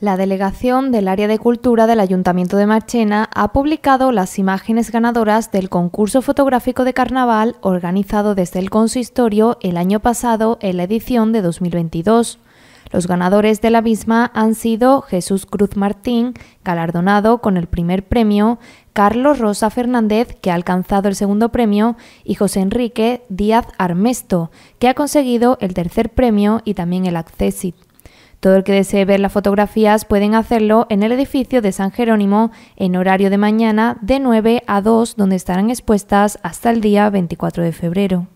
La delegación del Área de Cultura del Ayuntamiento de Marchena ha publicado las imágenes ganadoras del concurso fotográfico de carnaval organizado desde el consistorio el año pasado en la edición de 2022. Los ganadores de la misma han sido Jesús Cruz Martín, galardonado con el primer premio, Carlos Rosa Fernández, que ha alcanzado el segundo premio, y José Enrique Díaz Armesto, que ha conseguido el tercer premio y también el accésit. Todo el que desee ver las fotografías pueden hacerlo en el edificio de San Jerónimo en horario de mañana de 9 a 2, donde estarán expuestas hasta el día 24 de febrero.